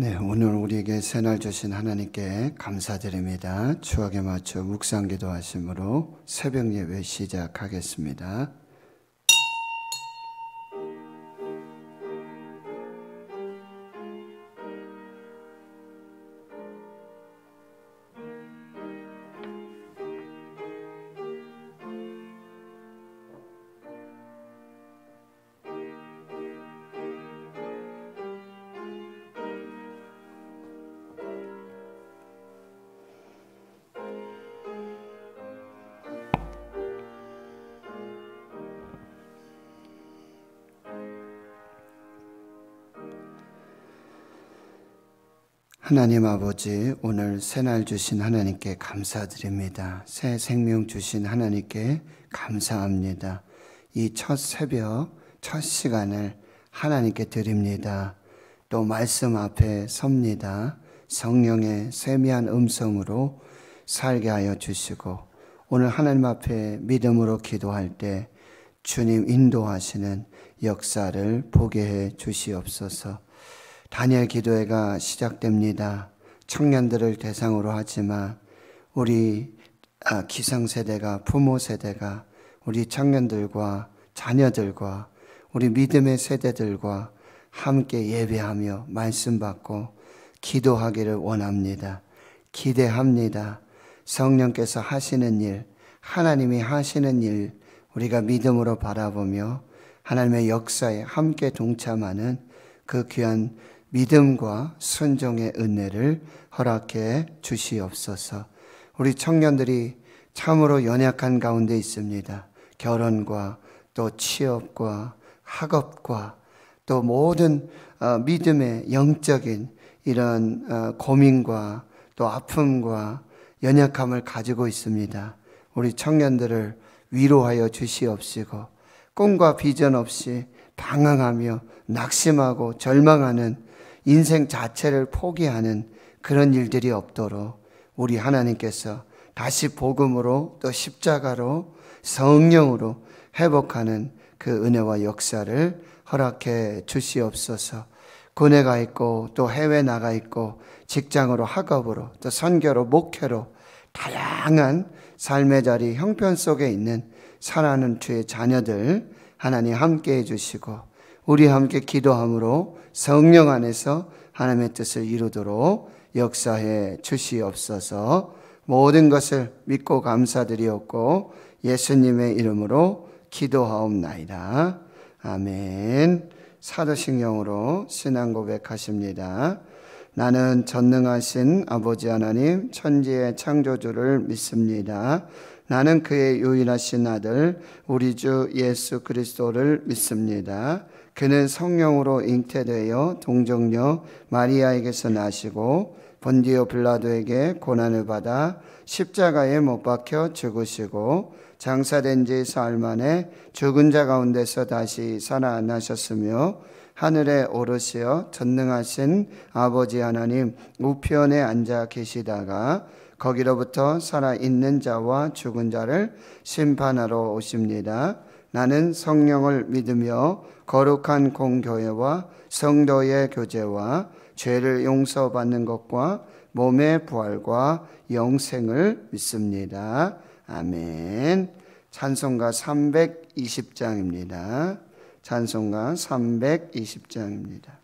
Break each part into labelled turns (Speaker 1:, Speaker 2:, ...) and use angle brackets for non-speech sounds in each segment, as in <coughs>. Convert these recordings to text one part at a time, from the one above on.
Speaker 1: 네, 오늘 우리에게 새날 주신 하나님께 감사드립니다. 추억에 맞춰 묵상 기도하심으로 새벽 예배 시작하겠습니다. 하나님 아버지, 오늘 새날 주신 하나님께 감사드립니다. 새 생명 주신 하나님께 감사합니다. 이 첫 새벽, 첫 시간을 하나님께 드립니다. 또 말씀 앞에 섭니다. 성령의 세미한 음성으로 살게 하여 주시고, 오늘 하나님 앞에 믿음으로 기도할 때 주님 인도하시는 역사를 보게 해 주시옵소서. 단일 기도회가 시작됩니다. 청년들을 대상으로 하지만 우리 아, 기성세대가 부모 세대가 우리 청년들과 자녀들과 우리 믿음의 세대들과 함께 예배하며 말씀 받고 기도하기를 원합니다. 기대합니다. 성령께서 하시는 일, 하나님이 하시는 일 우리가 믿음으로 바라보며 하나님의 역사에 함께 동참하는 그 귀한 믿음과 순종의 은혜를 허락해 주시옵소서. 우리 청년들이 참으로 연약한 가운데 있습니다. 결혼과 또 취업과 학업과 또 모든 어, 믿음의 영적인 이런 어, 고민과 또 아픔과 연약함을 가지고 있습니다. 우리 청년들을 위로하여 주시옵시고 꿈과 비전 없이 방황하며 낙심하고 절망하는 인생 자체를 포기하는 그런 일들이 없도록 우리 하나님께서 다시 복음으로 또 십자가로 성령으로 회복하는 그 은혜와 역사를 허락해 주시옵소서. 군에가 있고 또 해외 나가 있고 직장으로 학업으로 또 선교로 목회로 다양한 삶의 자리 형편 속에 있는 살아는 주의 자녀들 하나님 함께 해주시고 우리 함께 기도함으로 성령 안에서 하나님의 뜻을 이루도록 역사해 주시옵소서 모든 것을 믿고 감사드리었고 예수님의 이름으로 기도하옵나이다. 아멘. 사도신경으로 신앙 고백하십니다. 나는 전능하신 아버지 하나님 천지의 창조주를 믿습니다. 나는 그의 유일하신 아들 우리 주 예수 그리스도를 믿습니다. 그는 성령으로 잉태되어 동정녀 마리아에게서 나시고 본디오 빌라도에게 고난을 받아 십자가에 못 박혀 죽으시고 장사된 지 사흘 만에 죽은 자 가운데서 다시 살아나셨으며 하늘에 오르시어 전능하신 아버지 하나님 우편에 앉아 계시다가 거기로부터 살아있는 자와 죽은 자를 심판하러 오십니다. 나는 성령을 믿으며 거룩한 공교회와 성도의 교제와 죄를 용서받는 것과 몸의 부활과 영생을 믿습니다. 아멘. 찬송가 320장입니다. 찬송가 320장입니다.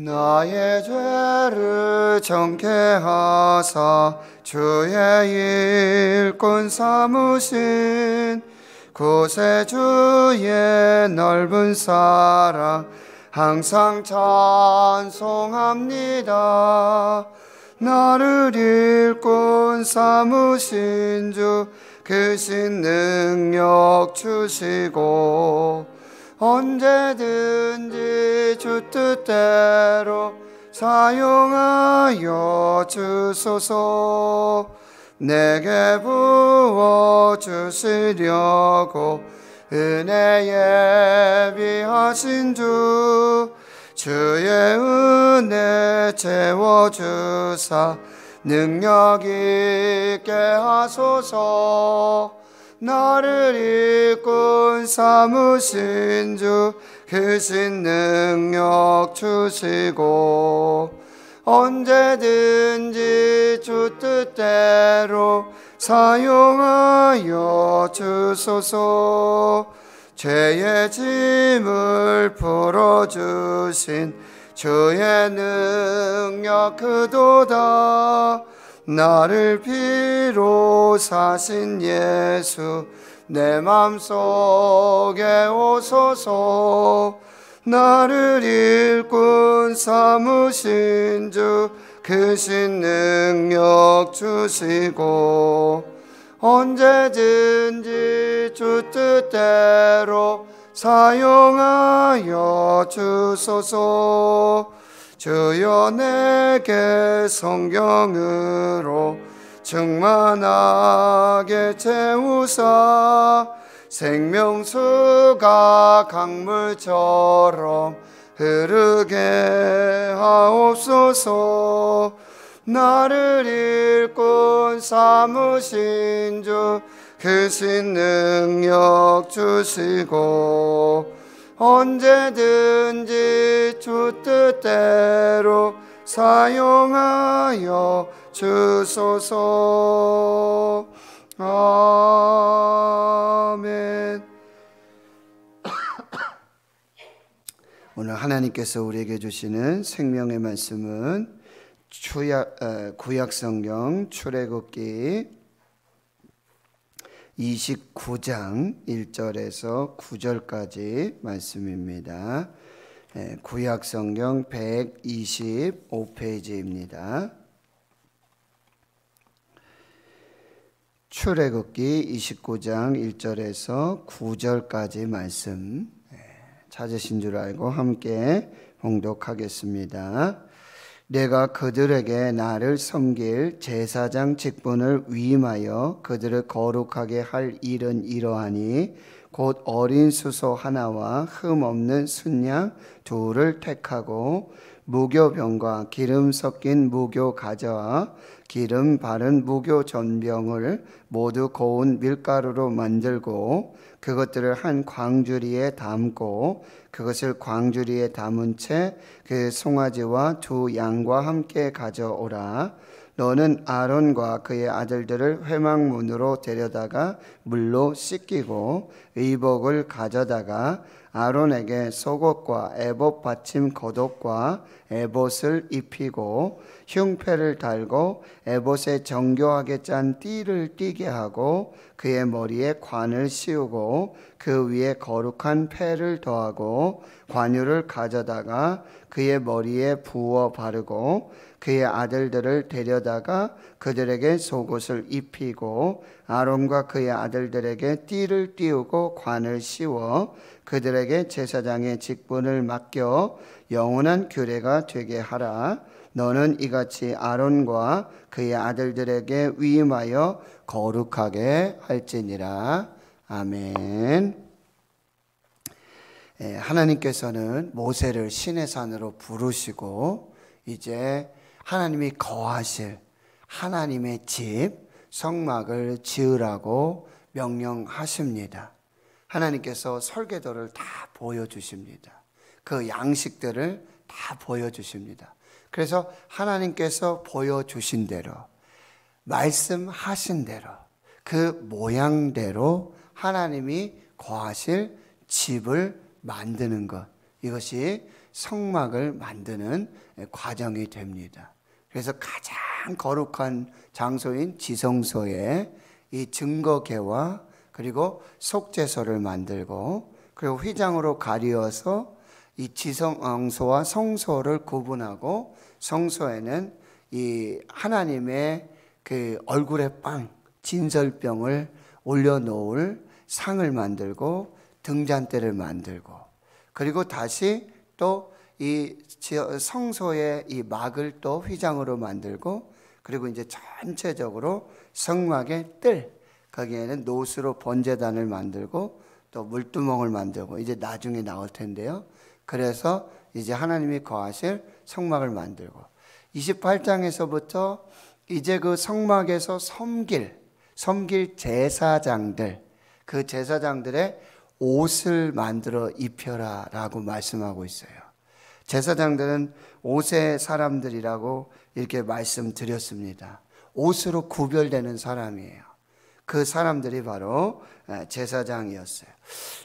Speaker 1: 나의 죄를 정케하사 주의 일꾼 삼으신 구세주의 넓은 사랑 항상 찬송합니다. 나를 일꾼 삼으신 주, 그 신 능력 주시고, 언제든지 주 뜻대로 사용하여 주소서 내게 부어 주시려고 은혜 예비하신 주 주의 은혜 채워주사 능력 있게 하소서 나를 이꾼 삼으신 주귀신 능력 주시고 언제든지 주 뜻대로 사용하여 주소서 죄의 짐을 풀어주신 주의 능력 그도다 나를 비로사신 예수 내 맘속에 오소서 나를 일꾼 삼으신 주 그신 능력 주시고 언제든지 주 뜻대로 사용하여 주소서 주여 내게 성경으로 충만하게 채우사 생명수가 강물처럼 흐르게 하옵소서 나를 일꾼 삼으신 주그 신능력 주시고 언제든지 주 뜻대로 사용하여 주소서 아멘 <coughs> 오늘 하나님께서 우리에게 주시는 생명의 말씀은 어, 구약 성경 출애굽기 29장 1절에서 9절까지 말씀입니다. 예, 구약 성경 125페이지입니다. 출애굽기 29장 1절에서 9절까지 말씀 예, 찾으신 줄 알고 함께 봉독하겠습니다. 내가 그들에게 나를 섬길 제사장 직분을 위임하여 그들을 거룩하게 할 일은 이러하니 곧 어린 수소 하나와 흠 없는 순양 둘을 택하고 무교병과 기름 섞인 무교 가져와 기름 바른 무교 전병을 모두 고운 밀가루로 만들고 그것들을 한 광주리에 담고 그것을 광주리에 담은 채 그 송아지와 두 양과 함께 가져오라. 너는 아론과 그의 아들들을 회막문으로 데려다가 물로 씻기고 의복을 가져다가 아론에게 속옷과 에봇 받침 겉옷과 에봇을 입히고 흉패를 달고 에봇에 정교하게 짠 띠를 띠게 하고 그의 머리에 관을 씌우고 그 위에 거룩한 패를 더하고 관유를 가져다가 그의 머리에 부어 바르고 그의 아들들을 데려다가 그들에게 속옷을 입히고 아론과 그의 아들들에게 띠를 띄우고 관을 씌워 그들에게 제사장의 직분을 맡겨 영원한 규례가 되게 하라. 너는 이같이 아론과 그의 아들들에게 위임하여 거룩하게 할지니라. 아멘. 예, 하나님께서는 모세를 신의 산으로 부르시고 이제 하나님이 거하실 하나님의 집 성막을 지으라고 명령하십니다. 하나님께서 설계도를 다 보여주십니다. 그 양식들을 다 보여주십니다. 그래서 하나님께서 보여주신 대로, 말씀하신 대로, 그 모양대로 하나님이 거하실 집을 만드는 것. 이것이 성막을 만드는 과정이 됩니다. 그래서 가장 거룩한 장소인 지성소에 이 증거계와 그리고 속죄소를 만들고 그리고 휘장으로 가리어서 이 지성소와 성소를 구분하고 성소에는 이 하나님의 그 얼굴의 빵 진설병을 올려놓을 상을 만들고 등잔대를 만들고 그리고 다시 또이 성소의 이 막을 또 휘장으로 만들고 그리고 이제 전체적으로 성막의 뜰 거기에는 노스로 번제단을 만들고 또 물두멍을 만들고 이제 나중에 나올 텐데요. 그래서 이제 하나님이 거하실 성막을 만들고 28장에서부터 이제 그 성막에서 섬길 섬길 제사장들 그 제사장들의 옷을 만들어 입혀라라고 말씀하고 있어요. 제사장들은 옷의 사람들이라고 이렇게 말씀드렸습니다. 옷으로 구별되는 사람이에요. 그 사람들이 바로 제사장이었어요.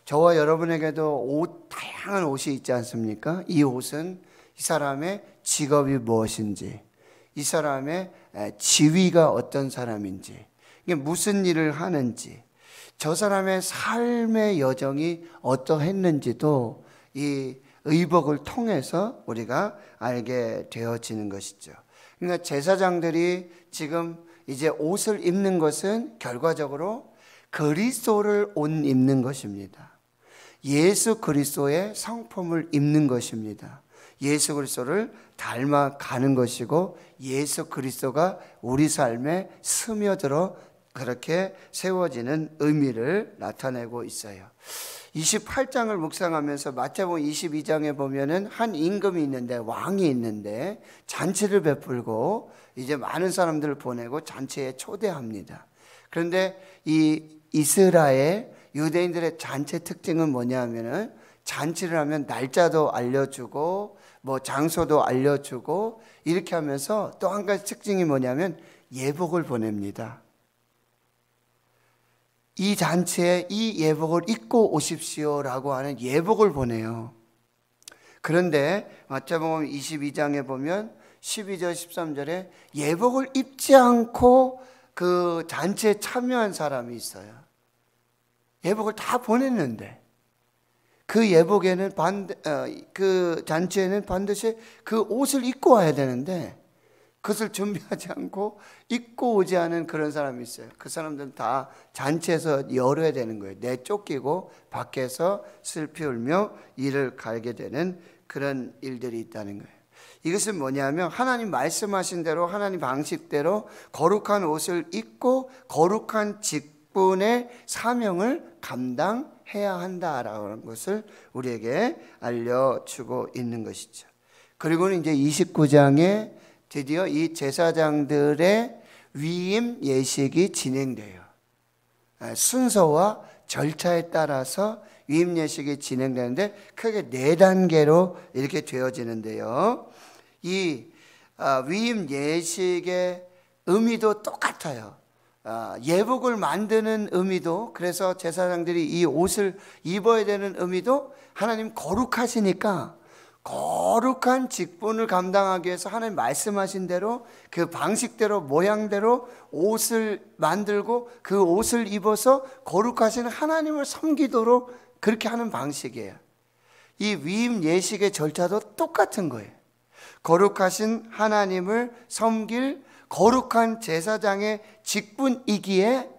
Speaker 1: 저와 여러분에게도 옷, 다양한 옷이 있지 않습니까? 이 옷은 이 사람의 직업이 무엇인지, 이 사람의 지위가 어떤 사람인지, 이게 무슨 일을 하는지, 저 사람의 삶의 여정이 어떠했는지도 이 의복을 통해서 우리가 알게 되어지는 것이죠. 그러니까 제사장들이 지금 이제 옷을 입는 것은 결과적으로 그리스도를 옷 입는 것입니다. 예수 그리스도의 성품을 입는 것입니다. 예수 그리스도를 닮아가는 것이고 예수 그리스도가 우리 삶에 스며들어 그렇게 세워지는 의미를 나타내고 있어요. 28장을 묵상하면서 마태복음 22장에 보면은 한 임금이 있는데 왕이 있는데 잔치를 베풀고 이제 많은 사람들을 보내고 잔치에 초대합니다. 그런데 이 이스라엘 유대인들의 잔치 특징은 뭐냐 하면은 잔치를 하면 날짜도 알려주고 뭐 장소도 알려주고 이렇게 하면서 또 한 가지 특징이 뭐냐면 예복을 보냅니다. 이 잔치에 이 예복을 입고 오십시오라고 하는 예복을 보내요. 그런데 마태복음 22장에 보면 12절 13절에 예복을 입지 않고 그 잔치에 참여한 사람이 있어요. 예복을 다 보냈는데 그 예복에는 반그 어, 잔치에는 반드시 그 옷을 입고 와야 되는데 그것을 준비하지 않고 입고 오지 않은 그런 사람이 있어요. 그 사람들은 다 잔치에서 열어야 되는 거예요. 내쫓기고 밖에서 슬피 울며 이를 갈게 되는 그런 일들이 있다는 거예요. 이것은 뭐냐면 하나님 말씀하신 대로 하나님 방식대로 거룩한 옷을 입고 거룩한 직분의 사명을 감당해야 한다라는 것을 우리에게 알려주고 있는 것이죠. 그리고는 이제 29장에 드디어 이 제사장들의 위임 예식이 진행돼요. 아, 순서와 절차에 따라서 위임 예식이 진행되는데 크게 네 단계로 이렇게 되어지는데요. 이 아, 위임 예식의 의미도 똑같아요. 아, 예복을 만드는 의미도 그래서 제사장들이 이 옷을 입어야 되는 의미도 하나님 거룩하시니까 거룩한 직분을 감당하기 위해서 하나님 말씀하신 대로 그 방식대로 모양대로 옷을 만들고 그 옷을 입어서 거룩하신 하나님을 섬기도록 그렇게 하는 방식이에요. 이 위임 예식의 절차도 똑같은 거예요. 거룩하신 하나님을 섬길 거룩한 제사장의 직분이기에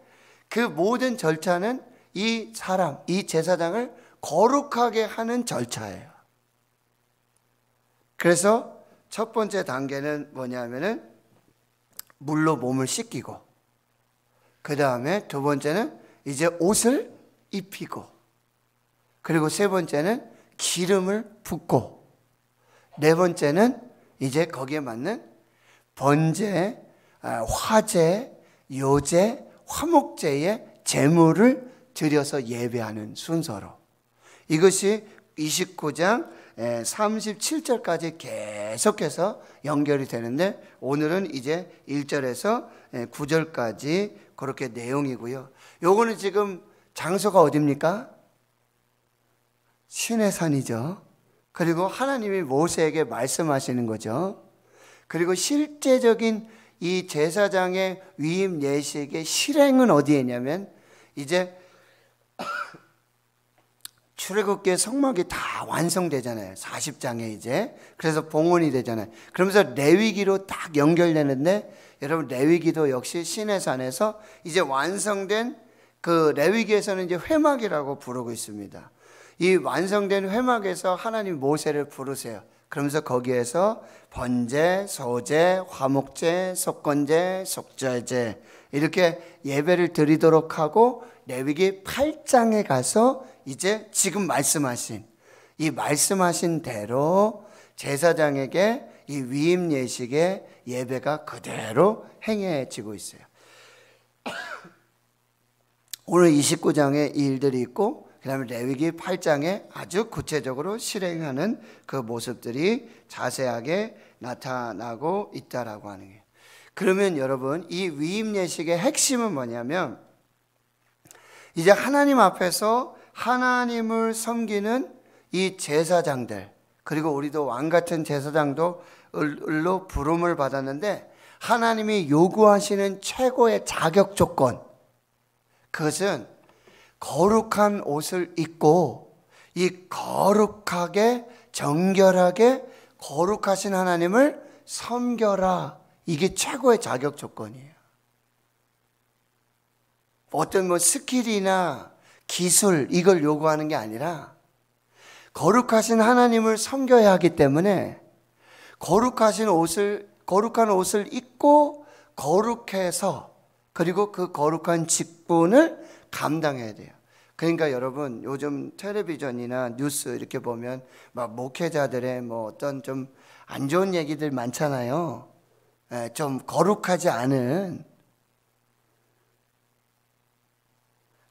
Speaker 1: 그 모든 절차는 이 사람, 이 제사장을 거룩하게 하는 절차예요. 그래서 첫 번째 단계는 뭐냐면은 물로 몸을 씻기고 그 다음에 두 번째는 이제 옷을 입히고 그리고 세 번째는 기름을 붓고 네 번째는 이제 거기에 맞는 번제, 아, 화제, 요제, 화목제의 재물을들여서 예배하는 순서로 이것이 29장 37절까지 예, 계속해서 연결이 되는데 오늘은 이제 1절에서 9절까지 예, 그렇게 내용이고요. 요거는 지금 장소가 어딥니까? 신의 산이죠. 그리고 하나님이 모세에게 말씀하시는 거죠. 그리고 실제적인 이 제사장의 위임 예식의 실행은 어디에 냐면 이제 출애굽기의 성막이 다 완성되잖아요. 40장에 이제. 그래서 봉헌이 되잖아요. 그러면서 레위기로 딱 연결되는데 여러분 레위기도 역시 시내산에서 이제 완성된 그 레위기에서는 이제 회막이라고 부르고 있습니다. 이 완성된 회막에서 하나님 모세를 부르세요. 그러면서 거기에서 번제, 소제, 화목제, 속건제, 속죄제 이렇게 예배를 드리도록 하고 레위기 8장에 가서 이제 지금 말씀하신 이 말씀하신 대로 제사장에게 이 위임 예식의 예배가 그대로 행해지고 있어요. <coughs> 오늘 29장에 이 일들이 있고 그다음에 레위기 8장에 아주 구체적으로 실행하는 그 모습들이 자세하게 나타나고 있다라고 하는 거예요. 그러면 여러분 이 위임 예식의 핵심은 뭐냐면 이제 하나님 앞에서 하나님을 섬기는 이 제사장들 그리고 우리도 왕 같은 제사장도 을로 부름을 받았는데 하나님이 요구하시는 최고의 자격 조건 그것은 거룩한 옷을 입고 이 거룩하게 정결하게 거룩하신 하나님을 섬겨라 이게 최고의 자격 조건이에요. 어떤 뭐 스킬이나 기술 이걸 요구하는 게 아니라 거룩하신 하나님을 섬겨야 하기 때문에 거룩하신 옷을 거룩한 옷을 입고 거룩해서 그리고 그 거룩한 직분을 감당해야 돼요. 그러니까 여러분 요즘 텔레비전이나 뉴스 이렇게 보면 막 목회자들의 뭐 어떤 좀 안 좋은 얘기들 많잖아요. 예, 좀 거룩하지 않은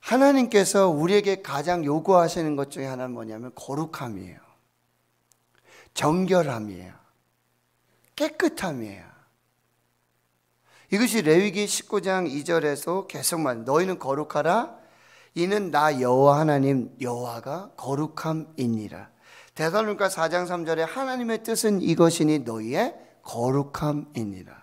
Speaker 1: 하나님께서 우리에게 가장 요구하시는 것 중에 하나는 뭐냐면 거룩함이에요. 정결함이에요. 깨끗함이에요. 이것이 레위기 19장 2절에서 계속 말 너희는 거룩하라 이는 나 여호와 하나님 여호와가 거룩함이니라. 대살로니까 4장 3절에 하나님의 뜻은 이것이니 너희의 거룩함이니라.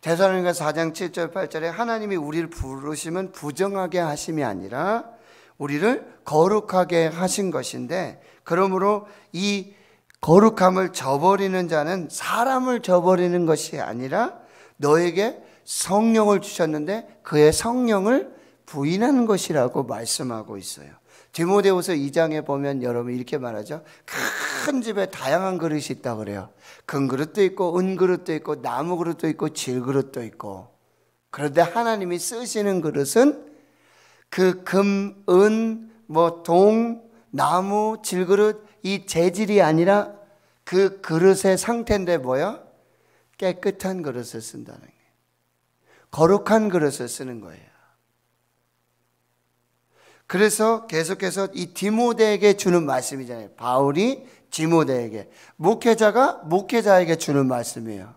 Speaker 1: 대사령니 4장 7절 8절에 하나님이 우리를 부르시면 부정하게 하심이 아니라 우리를 거룩하게 하신 것인데 그러므로 이 거룩함을 저버리는 자는 사람을 저버리는 것이 아니라 너에게 성령을 주셨는데 그의 성령을 부인하는 것이라고 말씀하고 있어요. 디모데후서 2장에 보면 여러분 이렇게 말하죠. 큰 집에 다양한 그릇이 있다 그래요. 금그릇도 있고 은그릇도 있고 나무그릇도 있고 질그릇도 있고 그런데 하나님이 쓰시는 그릇은 그 금, 은, 뭐 동, 나무, 질그릇 이 재질이 아니라 그 그릇의 상태인데 뭐야? 깨끗한 그릇을 쓴다는 거예요. 거룩한 그릇을 쓰는 거예요. 그래서 계속해서 이 디모데에게 주는 말씀이잖아요. 바울이 지모대에게 목회자가 목회자에게 주는 말씀이에요.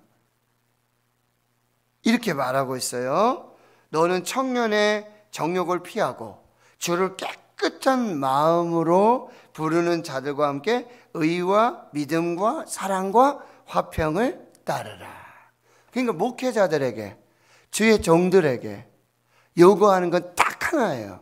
Speaker 1: 이렇게 말하고 있어요. 너는 청년의 정욕을 피하고 주를 깨끗한 마음으로 부르는 자들과 함께 의와 믿음과 사랑과 화평을 따르라. 그러니까 목회자들에게 주의 종들에게 요구하는 건 딱 하나예요.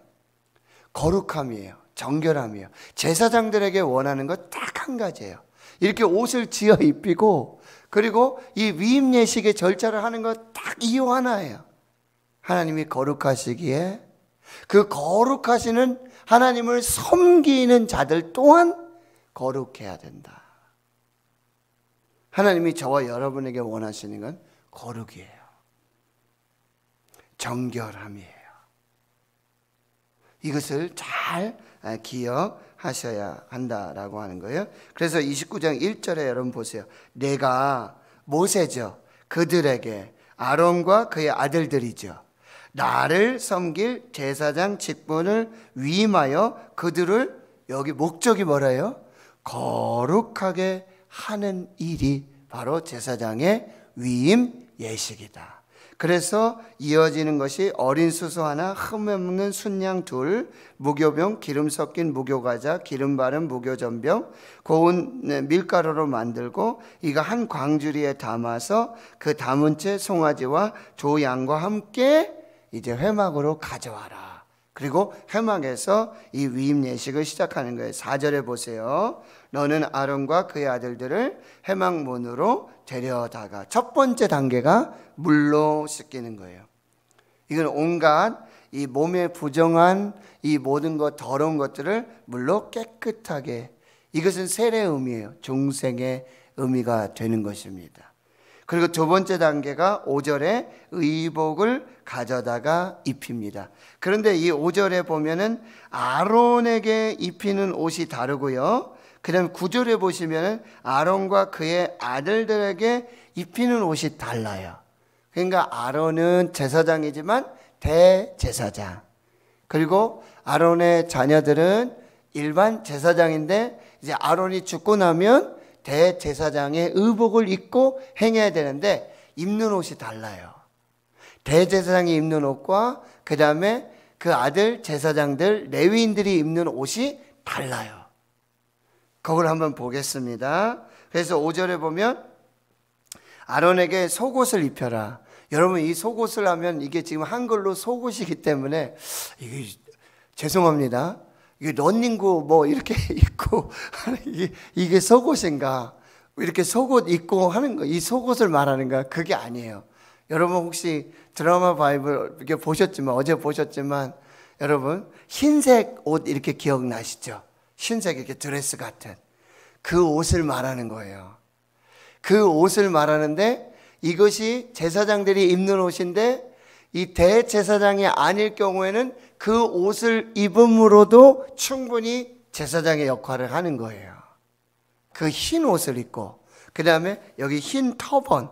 Speaker 1: 거룩함이에요. 정결함이에요. 제사장들에게 원하는 것 딱 한 가지예요. 이렇게 옷을 지어 입히고 그리고 이 위임 예식의 절차를 하는 것 딱 이유 하나예요. 하나님이 거룩하시기에 그 거룩하시는 하나님을 섬기는 자들 또한 거룩해야 된다. 하나님이 저와 여러분에게 원하시는 건 거룩이에요. 정결함이에요. 이것을 잘 아, 기억하셔야 한다라고 하는 거예요. 그래서 29장 1절에 여러분 보세요. 내가 모세죠. 그들에게 아론과 그의 아들들이죠. 나를 섬길 제사장 직분을 위임하여 그들을 여기 목적이 뭐래요? 거룩하게 하는 일이 바로 제사장의 위임 예식이다. 그래서 이어지는 것이 어린 수소 하나, 흠없는 순양 둘, 무교병, 기름 섞인 무교과자, 기름 바른 무교전병, 고운 네, 밀가루로 만들고 이거 한 광주리에 담아서 그 담은 채 송아지와 조양과 함께 이제 회막으로 가져와라. 그리고 회막에서 이 위임 예식을 시작하는 거예요. 4절에 보세요. 너는 아론과 그의 아들들을 회막문으로 데려다가첫 번째 단계가 물로 씻기는 거예요. 이건 온갖 이 몸에 부정한 이 모든 것 더러운 것들을 물로 깨끗하게 이것은 세례 의미예요. 중생의 의미가 되는 것입니다. 그리고 두 번째 단계가 5절에 의복을 가져다가 입힙니다. 그런데 이 5절에 보면은 아론에게 입히는 옷이 다르고요. 그다음 구절에 보시면 아론과 그의 아들들에게 입히는 옷이 달라요. 그러니까 아론은 제사장이지만 대제사장. 그리고 아론의 자녀들은 일반 제사장인데 이제 아론이 죽고 나면 대제사장의 의복을 입고 행해야 되는데 입는 옷이 달라요. 대제사장이 입는 옷과 그다음에 그 아들 제사장들 레위인들이 입는 옷이 달라요. 그걸 한번 보겠습니다. 그래서 5절에 보면 아론에게 속옷을 입혀라. 여러분 이 속옷을 하면 이게 지금 한글로 속옷이기 때문에 이게 죄송합니다. 이게 런닝구 뭐 이렇게 <laughs> 입고 이게, 이게 속옷인가? 이렇게 속옷 입고 하는 거, 이 속옷을 말하는가? 그게 아니에요. 여러분 혹시 드라마 바이블 이렇게 보셨지만 어제 보셨지만 여러분 흰색 옷 이렇게 기억나시죠? 흰색 이렇게 드레스 같은 그 옷을 말하는 거예요. 그 옷을 말하는데 이것이 제사장들이 입는 옷인데 이 대제사장이 아닐 경우에는 그 옷을 입음으로도 충분히 제사장의 역할을 하는 거예요. 그 흰 옷을 입고 그 다음에 여기 흰 터번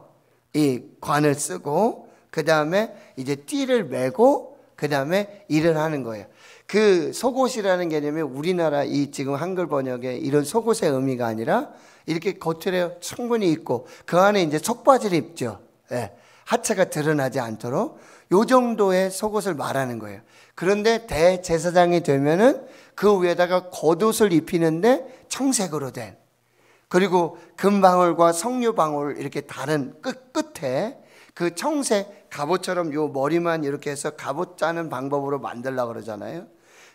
Speaker 1: 이 관을 쓰고 그 다음에 이제 띠를 메고 그 다음에 일을 하는 거예요. 그 속옷이라는 개념이 우리나라 이 지금 한글 번역에 이런 속옷의 의미가 아니라 이렇게 겉으로 충분히 입고 그 안에 이제 속바지를 입죠. 예. 하체가 드러나지 않도록 요 정도의 속옷을 말하는 거예요. 그런데 대제사장이 되면은 그 위에다가 겉옷을 입히는데 청색으로 된 그리고 금방울과 석류방울 이렇게 다른 끝 끝에 그 청색 갑옷처럼 요 머리만 이렇게 해서 갑옷 짜는 방법으로 만들라 그러잖아요.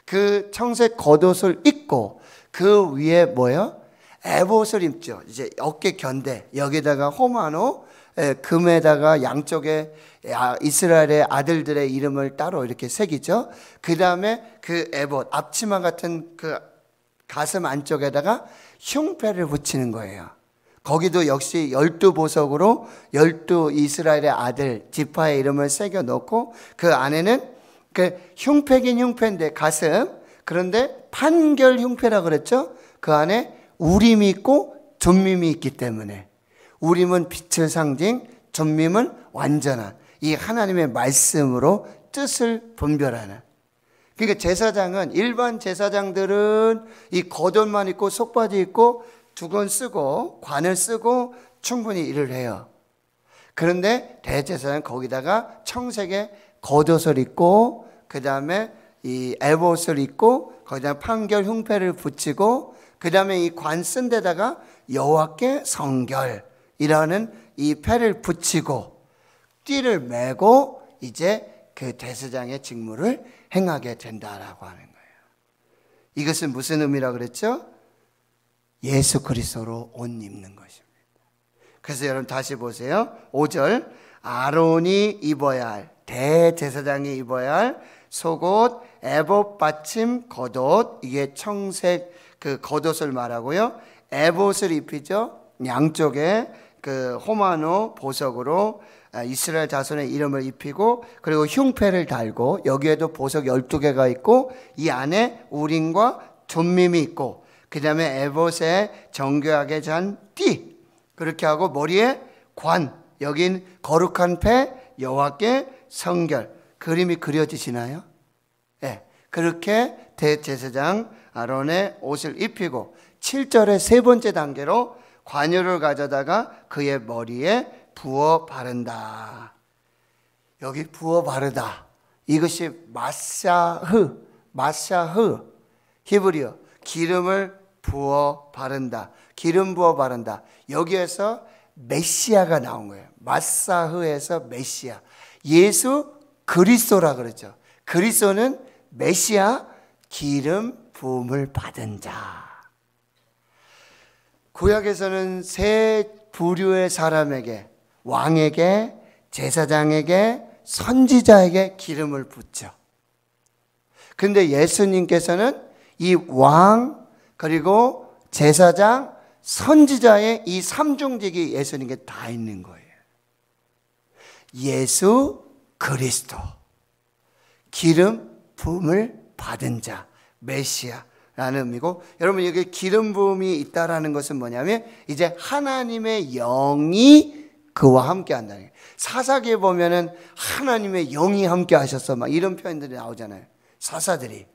Speaker 1: 그 청색 겉옷을 입고 그 위에 뭐요? 에봇을 입죠. 이제 어깨 견대 여기다가 호마노 예, 금에다가 양쪽에 아, 이스라엘의 아들들의 이름을 따로 이렇게 새기죠. 그 다음에 그 에봇 앞치마 같은 그 가슴 안쪽에다가 흉패를 붙이는 거예요. 거기도 역시 열두 보석으로 열두 이스라엘의 아들 지파의 이름을 새겨 놓고 그 안에는 그 흉패긴 흉패인데 가슴. 그런데 판결 흉패라 그랬죠? 그 안에 우림이 있고 존밈이 있기 때문에 우림은 빛의 상징, 존밈은 완전한 이 하나님의 말씀으로 뜻을 분별하는. 그러니까 제사장은 일반 제사장들은 이 겉옷만 입고 속바지 입고 두건 쓰고 관을 쓰고 충분히 일을 해요. 그런데 대제사장 거기다가 청색의 겉옷을 입고 그 다음에 이 에봇을 입고 거기다 판결 흉패를 붙이고 그 다음에 이 관 쓴 데다가 여호와께 성결이라는 이 패를 붙이고 띠를 메고 이제 그대사장의 직무를 행하게 된다라고 하는 거예요. 이것은 무슨 의미라 그랬죠? 예수 그리스도로 옷 입는 것입니다. 그래서 여러분 다시 보세요. 5절 아론이 입어야 할 대제사장이 입어야 할 속옷, 에봇 받침 겉옷 이게 청색 그 겉옷을 말하고요. 에봇을 입히죠. 양쪽에 그 호마노 보석으로 아, 이스라엘 자손의 이름을 입히고 그리고 흉패를 달고 여기에도 보석 12개가 있고 이 안에 우린과 존밈이 있고 그다음에 에봇에 정교하게 잔 띠 그렇게 하고 머리에 관 여긴 거룩한 패 여호와께 성결 그림이 그려지시나요? 예. 네. 그렇게 대제사장 아론의 옷을 입히고 7절의 세 번째 단계로 관유를 가져다가 그의 머리에 부어 바른다. 여기 부어 바르다. 이것이 마샤흐, 마샤흐, 히브리어 기름을 부어 바른다. 기름 부어 바른다. 여기에서 메시아가 나온 거예요. 마사흐에서 메시아. 예수 그리스도라 그랬죠. 그리스도는 메시아 기름 부음을 받은 자. 구약에서는 세 부류의 사람에게 왕에게 제사장에게 선지자에게 기름을 붓죠. 근데 예수님께서는 이 왕 그리고 제사장 선지자의 이 삼중직이 예수님께 다 있는 거예요. 예수 그리스도 기름 부음을 받은 자 메시아라는 의미고 여러분 여기 기름 부음이 있다라는 것은 뭐냐면 이제 하나님의 영이 그와 함께 한다는 거예요. 사사기에 보면은 하나님의 영이 함께 하셨어 막 이런 표현들이 나오잖아요. 사사들이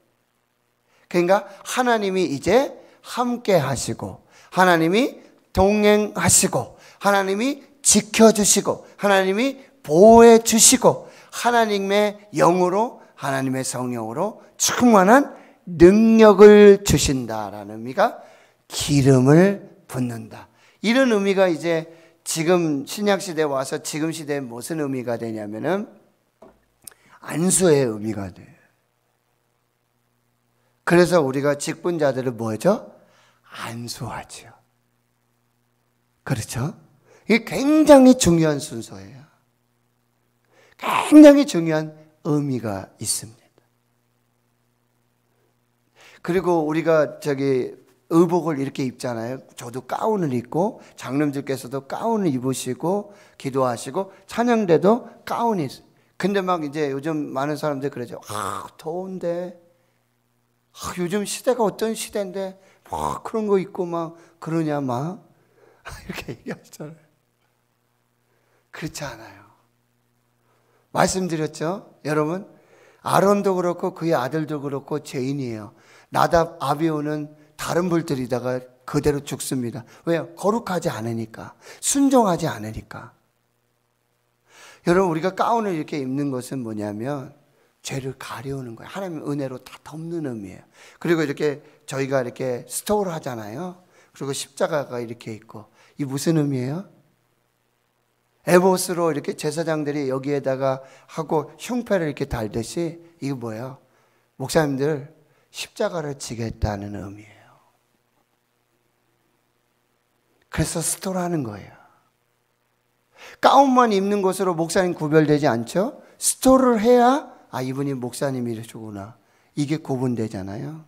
Speaker 1: 그러니까 하나님이 이제 함께 하시고 하나님이 동행하시고 하나님이 지켜주시고 하나님이 보호해 주시고 하나님의 영으로 하나님의 성령으로 충만한 능력을 주신다라는 의미가 기름을 붓는다. 이런 의미가 이제 지금 신약 시대 와서 지금 시대에 무슨 의미가 되냐면은 안수의 의미가 돼요. 그래서 우리가 직분자들을 뭐죠? 안수하지 그렇죠? 이 굉장히 중요한 순서예요. 굉장히 중요한 의미가 있습니다. 그리고 우리가 저기 의복을 이렇게 입잖아요. 저도 가운을 입고 장님들께서도 가운을 입으시고 기도하시고 찬양대도 가운이 근데 막 이제 요즘 많은 사람들 그러죠. 아, 더운데. 아, 요즘 시대가 어떤 시대인데 막 그런 거 입고 막 그러냐 막 <laughs> 이렇게 얘기하잖아요 그렇지 않아요. 말씀드렸죠? 여러분, 아론도 그렇고 그의 아들도 그렇고 죄인이에요. 나답 아비오는 다른 불들이다가 그대로 죽습니다. 왜요? 거룩하지 않으니까. 순종하지 않으니까. 여러분, 우리가 가운을 이렇게 입는 것은 뭐냐면, 죄를 가려우는 거예요. 하나님의 은혜로 다 덮는 의미예요. 그리고 이렇게 저희가 이렇게 스토어를 하잖아요. 그리고 십자가가 이렇게 있고. 이 무슨 의미예요? 에봇으로 이렇게 제사장들이 여기에다가 하고 형패를 이렇게 달듯이 이게 뭐예요? 목사님들 십자가를 지겠다는 의미예요. 그래서 스토라는 거예요. 가운만 입는 것으로 목사님 구별되지 않죠? 스토를 해야 아 이분이 목사님이시구나 이게 구분되잖아요.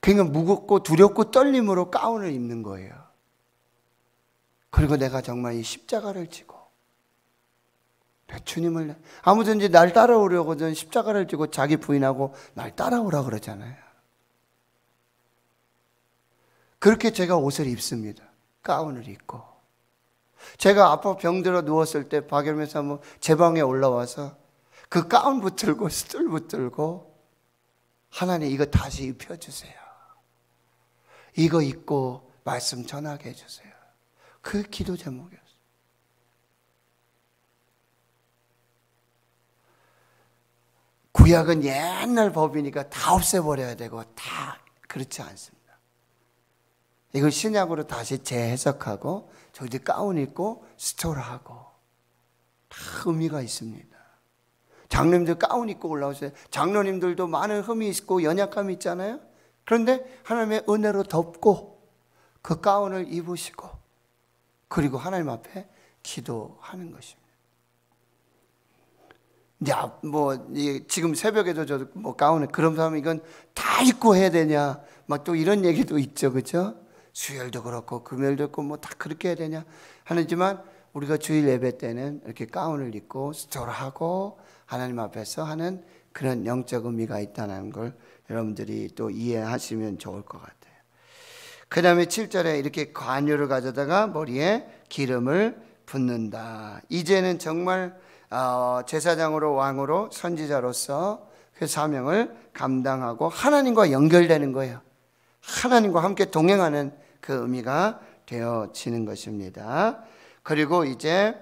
Speaker 1: 그러니까 무겁고 두렵고 떨림으로 가운을 입는 거예요. 그리고 내가 정말 이 십자가를 지고 주님을 아무든지 날 따라오려거든 십자가를 지고 자기 부인하고 날 따라오라 그러잖아요. 그렇게 제가 옷을 입습니다. 가운을 입고 제가 아파 병들어 누웠을 때 박열매 사모 뭐 제 방에 올라와서 그 가운 붙들고 스툴 붙들고 하나님 이거 다시 입혀주세요. 이거 입고 말씀 전하게 해주세요. 그 기도 제목이었어요. 구약은 옛날 법이니까 다 없애버려야 되고 다 그렇지 않습니다. 이걸 신약으로 다시 재해석하고 저희 가운 입고 스토라하고 다 의미가 있습니다. 장로님들 가운 입고 올라오세요. 장로님들도 많은 흠이 있고 연약함이 있잖아요. 그런데 하나님의 은혜로 덮고 그 가운을 입으시고 그리고 하나님 앞에 기도하는 것입니다. 야, 뭐, 지금 새벽에도 저, 뭐, 가운에, 그런 사람 이건 다 입고 해야 되냐. 막 또 이런 얘기도 있죠. 그죠? 수요도 그렇고, 금요도 그렇고, 뭐다 그렇게 해야 되냐. 하지만 우리가 주일 예배 때는 이렇게 가운을 입고 스토하고 하나님 앞에서 하는 그런 영적 의미가 있다는 걸 여러분들이 또 이해하시면 좋을 것 같아요. 그 다음에 7절에 이렇게 관유를 가져다가 머리에 기름을 붓는다. 이제는 정말 어, 제사장으로 왕으로 선지자로서 그 사명을 감당하고 하나님과 연결되는 거예요. 하나님과 함께 동행하는 그 의미가 되어지는 것입니다. 그리고 이제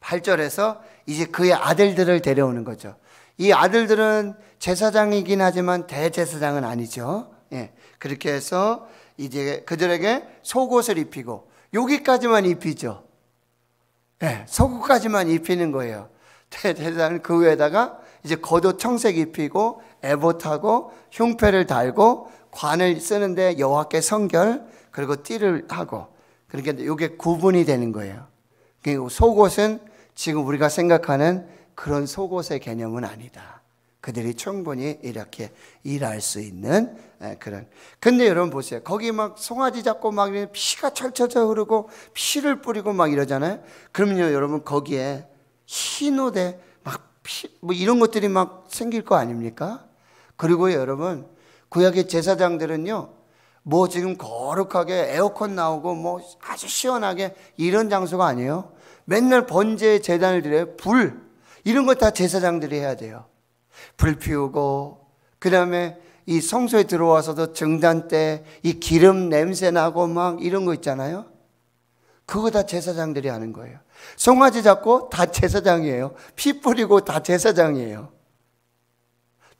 Speaker 1: 8절에서 이제 그의 아들들을 데려오는 거죠. 이 아들들은 제사장이긴 하지만 대제사장은 아니죠. 예. 그렇게 해서 이제 그들에게 속옷을 입히고 여기까지만 입히죠. 네, 속옷까지만 입히는 거예요. 대대단 그 위에다가 이제 겉옷 청색 입히고 에봇하고 흉패를 달고 관을 쓰는데 여호와께 성결 그리고 띠를 하고 그러니까 이게 구분이 되는 거예요. 그리고 그러니까 속옷은 지금 우리가 생각하는 그런 속옷의 개념은 아니다. 그들이 충분히 이렇게 일할 수 있는 그런. 근데 여러분 보세요. 거기 막 송아지 잡고 막 피가 철철철 흐르고 피를 뿌리고 막 이러잖아요. 그러면요, 여러분 거기에 흰옷에 막 피, 뭐 이런 것들이 막 생길 거 아닙니까? 그리고 여러분, 구약의 제사장들은요, 뭐 지금 거룩하게 에어컨 나오고 뭐 아주 시원하게 이런 장소가 아니에요. 맨날 번제 재단을 드려요. 불. 이런 거 다 제사장들이 해야 돼요. 불 피우고 그 다음에 이 성소에 들어와서도 정단 때 이 기름 냄새 나고 막 이런 거 있잖아요. 그거 다 제사장들이 하는 거예요. 송아지 잡고 다 제사장이에요. 피 뿌리고 다 제사장이에요.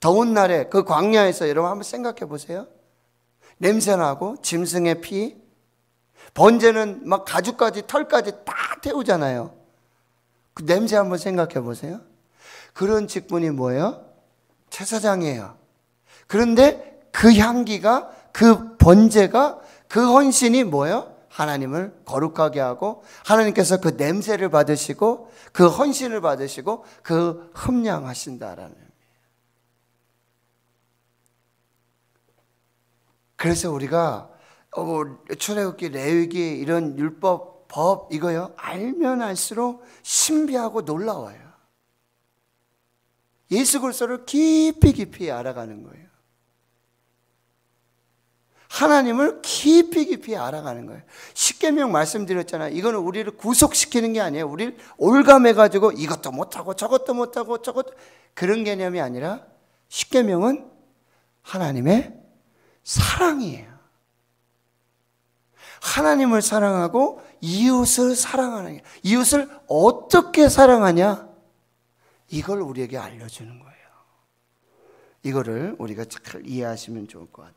Speaker 1: 더운 날에 그 광야에서 여러분 한번 생각해 보세요. 냄새 나고 짐승의 피, 번제는 막 가죽까지 털까지 다 태우잖아요. 그 냄새 한번 생각해 보세요. 그런 직분이 뭐예요? 제사장이에요. 그런데 그 향기가 그 번제가 그 헌신이 뭐예요? 하나님을 거룩하게 하고 하나님께서 그 냄새를 받으시고 그 헌신을 받으시고 그 흠량하신다라는 의미예요. 그래서 우리가 어, 뭐, 출애굽기, 레위기 이런 율법, 법 이거요 알면 알수록 신비하고 놀라워요. 예수 그리스도를 깊이 깊이 알아가는 거예요. 하나님을 깊이 깊이 알아가는 거예요. 십계명 말씀드렸잖아요. 이거는 우리를 구속시키는 게 아니에요. 우리를 올감해 가지고 이것도 못 하고 저것도 못 하고 저것 그런 개념이 아니라 십계명은 하나님의 사랑이에요. 하나님을 사랑하고 이웃을 사랑하는 이웃을 어떻게 사랑하냐? 이걸 우리에게 알려주는 거예요. 이거를 우리가 잘 이해하시면 좋을 것 같아요.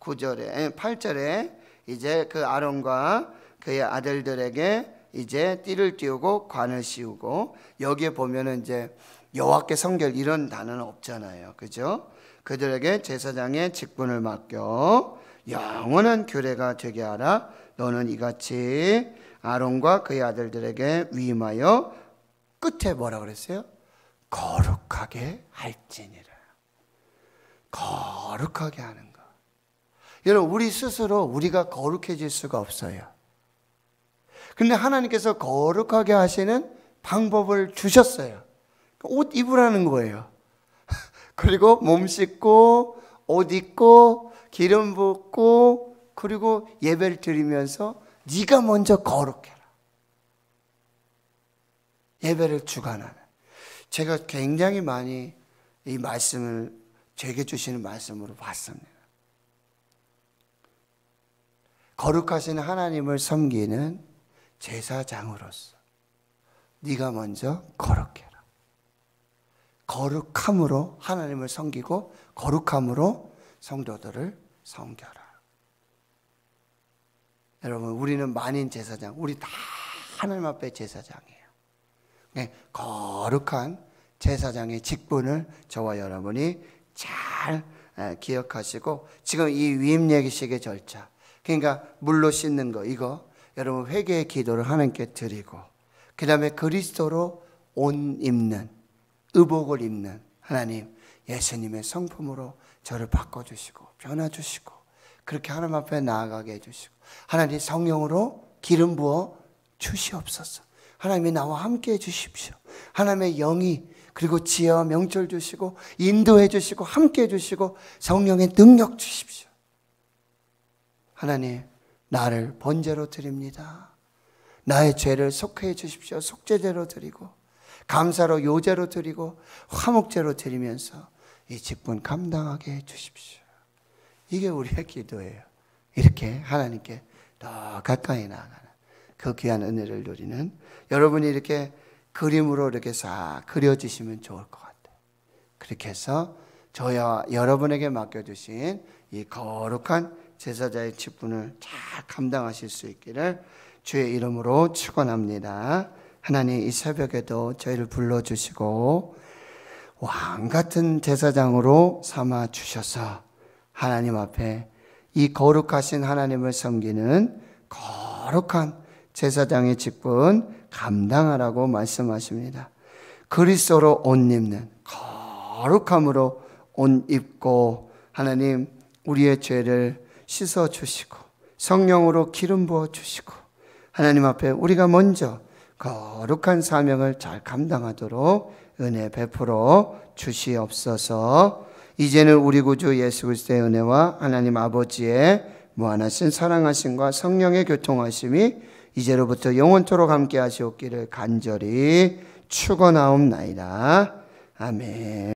Speaker 1: 9절에 8절에 이제 그 아론과 그의 아들들에게 이제 띠를 띄우고 관을 씌우고 여기에 보면은 이제 여호와께 성결 이런 단어는 없잖아요. 그죠? 그들에게 제사장의 직분을 맡겨 영원한 규례가 되게 하라. 너는 이같이 아론과 그의 아들들에게 위임하여 끝에 뭐라 그랬어요? 거룩하게 할지니라. 거룩하게 하는 것. 여러분, 우리 스스로 우리가 거룩해질 수가 없어요. 근데 하나님께서 거룩하게 하시는 방법을 주셨어요. 옷 입으라는 거예요. <laughs> 그리고 몸 씻고, 옷 입고, 기름 붓고, 그리고 예배를 드리면서 네가 먼저 거룩해라. 예배를 주관하는. 제가 굉장히 많이 이 말씀을 제게 주시는 말씀으로 봤습니다. 거룩하신 하나님을 섬기는 제사장으로서 네가 먼저 거룩해라. 거룩함으로 하나님을 섬기고 거룩함으로 성도들을 섬겨라. 여러분, 우리는 만인 제사장, 우리 다 하나님 앞에 제사장이에요. 예, 거룩한 제사장의 직분을 저와 여러분이 잘 예, 기억하시고 지금 이 위임례기식의 절차 그러니까 물로 씻는 거 이거 여러분 회개의 기도를 하나님께 드리고 그 다음에 그리스도로 옷 입는 의복을 입는 하나님 예수님의 성품으로 저를 바꿔주시고 변화주시고 그렇게 하나님 앞에 나아가게 해주시고 하나님 성령으로 기름 부어 주시옵소서 하나님이 나와 함께 해주십시오. 하나님의 영이 그리고 지혜와 명철 주시고 인도해 주시고 함께 해주시고 성령의 능력 주십시오. 하나님 나를 번제로 드립니다. 나의 죄를 속해 주십시오. 속죄제로 드리고 감사로 요제로 드리고 화목제로 드리면서 이 직분 감당하게 해 주십시오. 이게 우리의 기도예요. 이렇게 하나님께 더 가까이 나아가. 그 귀한 은혜를 누리는 여러분이 이렇게 그림으로 이렇게 싹 그려주시면 좋을 것 같아요. 그렇게 해서 저와 여러분에게 맡겨주신 이 거룩한 제사자의 직분을 잘 감당하실 수 있기를 주의 이름으로 축원합니다. 하나님 이 새벽에도 저희를 불러주시고 왕 같은 제사장으로 삼아 주셔서 하나님 앞에 이 거룩하신 하나님을 섬기는 거룩한 제사장의 직분 감당하라고 말씀하십니다. 그리스도로 옷 입는 거룩함으로 옷 입고 하나님 우리의 죄를 씻어 주시고 성령으로 기름 부어 주시고 하나님 앞에 우리가 먼저 거룩한 사명을 잘 감당하도록 은혜 베풀어 주시옵소서. 이제는 우리 구주 예수 그리스도의 은혜와 하나님 아버지의 무한하신 사랑하심과 성령의 교통하심이 이제로부터 영원토록 함께 하시옵기를 간절히 축원하옵나이다. 아멘.